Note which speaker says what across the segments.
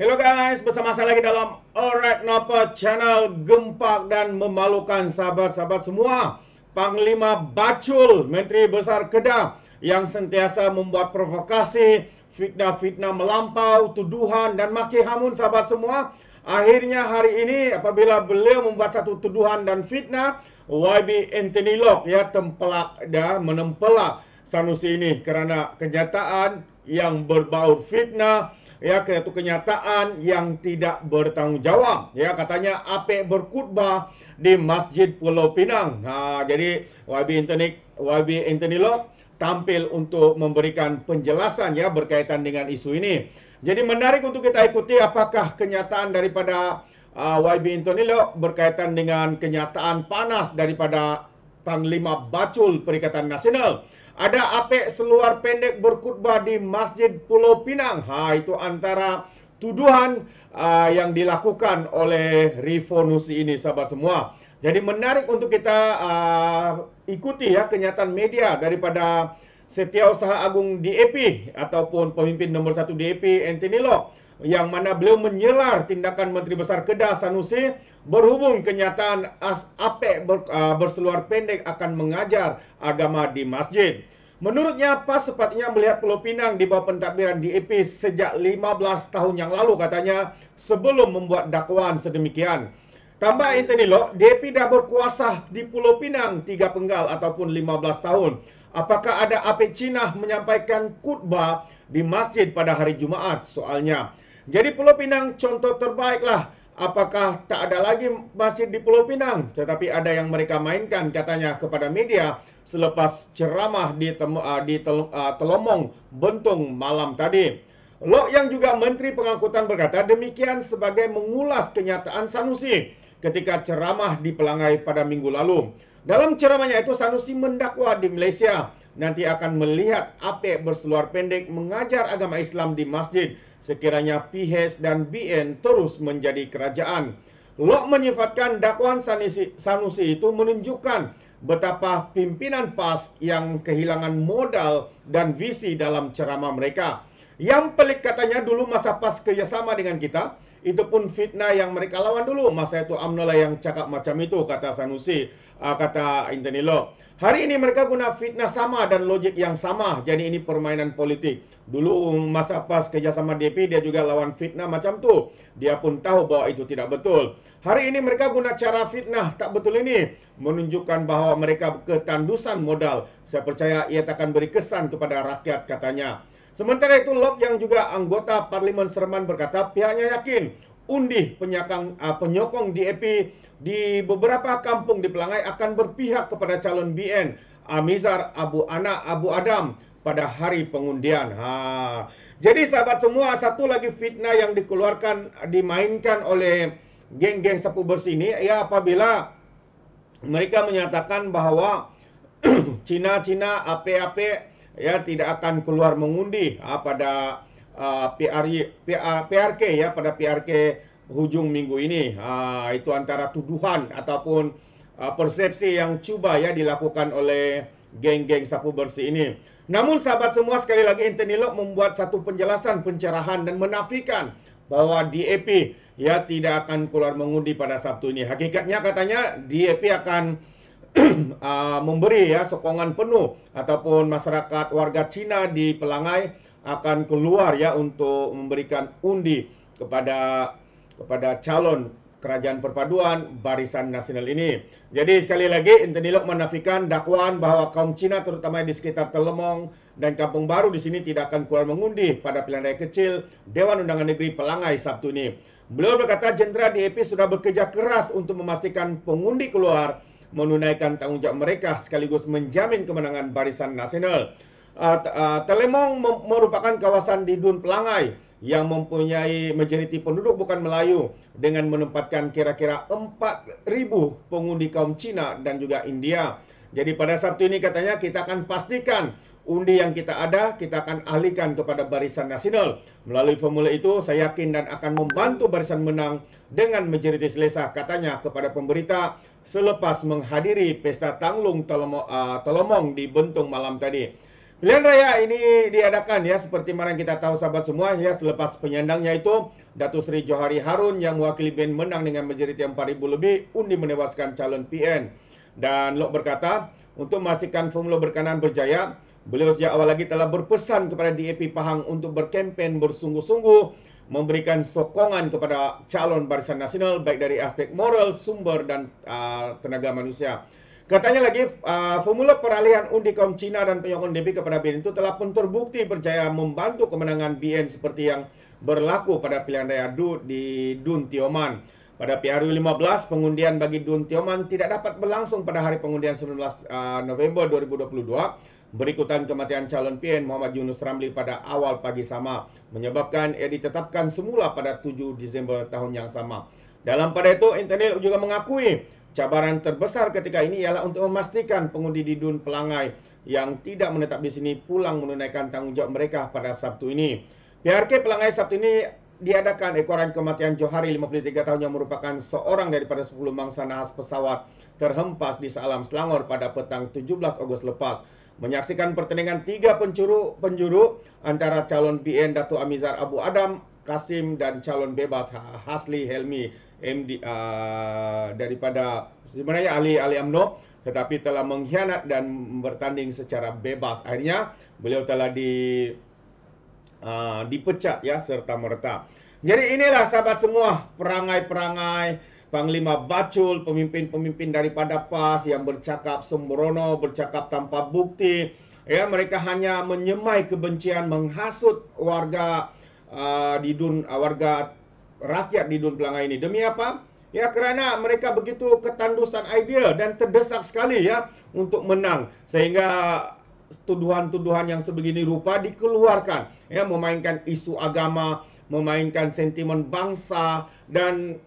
Speaker 1: Hello guys, bersama saya lagi dalam Alright Nopo Channel Gempak dan memalukan sahabat-sahabat semua Panglima Bacul, Menteri Besar Kedah yang sentiasa membuat provokasi, fitnah-fitnah melampau, tuduhan dan maki hamun sahabat semua Akhirnya hari ini apabila beliau membuat satu tuduhan dan fitnah YB Anthony Locke ya tempelak dan menempelak Sanusi ini kerana kenyataan yang berbau fitnah ya itu kenyataan yang tidak bertanggung jawab ya katanya Ape berkutbah di Masjid Pulau Pinang nah jadi Internet Internik Internet Internilok tampil untuk memberikan penjelasan ya berkaitan dengan isu ini. Jadi menarik untuk kita ikuti apakah kenyataan daripada uh, YB Antonillo berkaitan dengan kenyataan panas daripada Panglima Bacul Perikatan Nasional. Ada ape seluar pendek berkutbah di Masjid Pulau Pinang. Ha, itu antara tuduhan uh, yang dilakukan oleh Rifonusi ini, sahabat semua. Jadi menarik untuk kita uh, ikuti ya kenyataan media daripada setiausaha agung DAP ataupun pemimpin nomor satu DAP, Anthony Locke. yang mana beliau menyelar tindakan Menteri Besar Kedah Sanusi berhubung kenyataan as ape ber, uh, berseluar pendek akan mengajar agama di masjid. Menurutnya, PAS sepatnya melihat Pulau Pinang di bawah pentadbiran DAP sejak 15 tahun yang lalu katanya sebelum membuat dakwaan sedemikian. Tambah nih loh, DP dah berkuasa di Pulau Pinang tiga penggal ataupun 15 tahun. Apakah ada AP Cina menyampaikan khutbah di masjid pada hari Jumaat soalnya? Jadi Pulau Pinang contoh terbaiklah. Apakah tak ada lagi masjid di Pulau Pinang? Tetapi ada yang mereka mainkan katanya kepada media selepas ceramah di, ah, ah, Telomong Bentung malam tadi. Lok yang juga Menteri Pengangkutan berkata demikian sebagai mengulas kenyataan Sanusi ketika ceramah di Pelangai pada minggu lalu. Dalam ceramahnya itu Sanusi mendakwa di Malaysia nanti akan melihat APEC berseluar pendek mengajar agama Islam di masjid sekiranya PH dan BN terus menjadi kerajaan. Lok menyifatkan dakwaan Sanusi itu menunjukkan betapa pimpinan PAS yang kehilangan modal dan visi dalam ceramah mereka. Yang pelik katanya dulu masa PAS kerjasama dengan kita, itu pun fitnah yang mereka lawan dulu. Masa itu UMNO lah yang cakap macam itu, kata Sanusi, uh, kata Anthony Law. Hari ini mereka guna fitnah sama dan logik yang sama. Jadi ini permainan politik. Dulu masa pas kerjasama DP, dia juga lawan fitnah macam tu. Dia pun tahu bahawa itu tidak betul. Hari ini mereka guna cara fitnah tak betul ini. Menunjukkan bahawa mereka ketandusan modal. Saya percaya ia takkan beri kesan kepada rakyat katanya. Sementara itu Lok yang juga anggota Parlemen Serman berkata pihaknya yakin undi penyakang, uh, penyokong DAP e di beberapa kampung di Pelangai akan berpihak kepada calon BN Amizar Abu Ana Abu Adam pada hari pengundian. Ha. Jadi sahabat semua satu lagi fitnah yang dikeluarkan dimainkan oleh geng-geng sapu bersih ini ya apabila mereka menyatakan bahwa Cina-Cina AP-AP ya tidak akan keluar mengundi ah, pada uh, ah, PR, PR, PRK ya pada PRK hujung minggu ini ah, itu antara tuduhan ataupun uh, persepsi yang cuba ya dilakukan oleh geng-geng sapu bersih ini. Namun sahabat semua sekali lagi Intenilo membuat satu penjelasan pencerahan dan menafikan bahwa DAP ya tidak akan keluar mengundi pada Sabtu ini. Hakikatnya katanya DAP akan Ah, memberi ya sokongan penuh ataupun masyarakat warga Cina di Pelangai akan keluar ya untuk memberikan undi kepada kepada calon kerajaan perpaduan Barisan Nasional ini. Jadi sekali lagi Intenilok menafikan dakwaan bahwa kaum Cina terutama di sekitar Telemong dan Kampung Baru di sini tidak akan keluar mengundi pada pilihan raya kecil Dewan Undangan Negeri Pelangai Sabtu ini. Beliau berkata Jenderal DAP e sudah bekerja keras untuk memastikan pengundi keluar menunaikan tanggungjawab mereka sekaligus menjamin kemenangan Barisan Nasional. Uh, uh, Telemong merupakan kawasan di Dun Pelangai yang mempunyai majoriti penduduk bukan Melayu dengan menempatkan kira-kira 4000 pengundi kaum Cina dan juga India. Jadi pada Sabtu ini katanya kita akan pastikan undi yang kita ada kita akan alihkan kepada Barisan Nasional. Melalui formula itu saya yakin dan akan membantu Barisan menang dengan majoritas selesa katanya kepada pemberita selepas menghadiri pesta tanglung telomong, uh, di Bentung malam tadi.
Speaker 2: Pilihan raya
Speaker 1: ini diadakan ya seperti mana kita tahu sahabat semua ya selepas penyandangnya itu Datu Sri Johari Harun yang mewakili band menang dengan majoriti 4000 lebih undi menewaskan calon PN. Dan Lok berkata, untuk memastikan formula berkanan berjaya, beliau sejak awal lagi telah berpesan kepada DAP Pahang untuk berkempen bersungguh-sungguh memberikan sokongan kepada calon barisan nasional baik dari aspek moral, sumber dan uh, tenaga manusia. Katanya lagi, uh, formula peralihan undi kaum Cina dan penyokong DP kepada BN itu telah pun terbukti berjaya membantu kemenangan BN seperti yang berlaku pada pilihan daya Du di Dun Tioman. Pada PRU 15, pengundian bagi Dun Tioman tidak dapat berlangsung pada hari pengundian 19 uh, November 2022 berikutan kematian calon PN Muhammad Yunus Ramli pada awal pagi sama menyebabkan ia ditetapkan semula pada 7 Disember tahun yang sama. Dalam pada itu, Internet juga mengakui cabaran terbesar ketika ini ialah untuk memastikan pengundi di Dun Pelangai yang tidak menetap di sini pulang menunaikan tanggungjawab mereka pada Sabtu ini. PRK Pelangai Sabtu ini diadakan ekoran kematian Johari 53 tahun yang merupakan seorang daripada 10 mangsa nahas pesawat terhempas di Salam Selangor pada petang 17 Ogos lepas. Menyaksikan pertandingan tiga penjuru, penjuru antara calon BN Datu Amizar Abu Adam, Kasim dan calon bebas Hasli Helmi MD uh, daripada sebenarnya Ali Ali Amno tetapi telah mengkhianat dan bertanding secara bebas. Akhirnya beliau telah di Ha, dipecat ya serta merta. Jadi inilah sahabat semua perangai-perangai Panglima Bacul, pemimpin-pemimpin daripada PAS yang bercakap sembrono, bercakap tanpa bukti. Ya, mereka hanya menyemai kebencian, menghasut warga uh, di dun, uh, warga rakyat di Dun Pelangai ini. Demi apa? Ya kerana mereka begitu ketandusan idea dan terdesak sekali ya untuk menang sehingga tuduhan-tuduhan yang sebegini rupa dikeluarkan ya memainkan isu agama, memainkan sentimen bangsa dan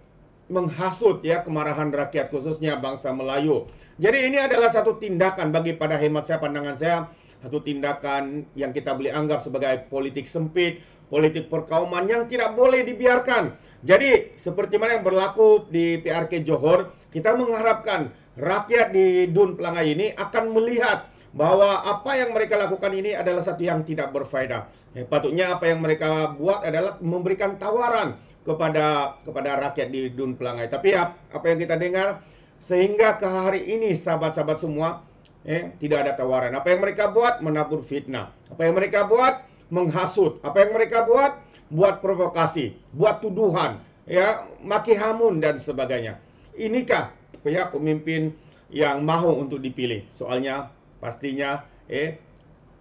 Speaker 1: menghasut ya kemarahan rakyat khususnya bangsa Melayu. Jadi ini adalah satu tindakan bagi pada hemat saya pandangan saya satu tindakan yang kita boleh anggap sebagai politik sempit, politik perkauman yang tidak boleh dibiarkan. Jadi seperti mana yang berlaku di PRK Johor, kita mengharapkan rakyat di Dun Pelangai ini akan melihat bahwa apa yang mereka lakukan ini adalah satu yang tidak berfaedah. Eh, patutnya apa yang mereka buat adalah memberikan tawaran kepada kepada rakyat di Dun Pelangai. Tapi ya, apa yang kita dengar sehingga ke hari ini sahabat-sahabat semua eh, tidak ada tawaran. Apa yang mereka buat menabur fitnah. Apa yang mereka buat menghasut. Apa yang mereka buat buat provokasi, buat tuduhan, ya maki hamun dan sebagainya. Inikah ya pemimpin yang mahu untuk dipilih. Soalnya pastinya eh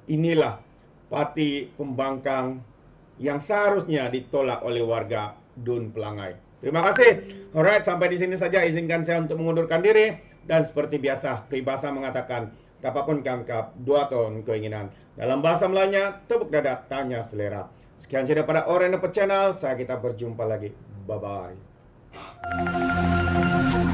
Speaker 1: inilah pati pembangkang yang seharusnya ditolak oleh warga Dun Pelangai. Terima kasih. Alright, sampai di sini saja izinkan saya untuk mengundurkan diri dan seperti biasa peribahasa mengatakan apapun kangkap dua tahun keinginan. Dalam bahasa Melayunya tepuk dada tanya selera. Sekian saja pada Orang Channel. Saya kita berjumpa lagi. Bye bye.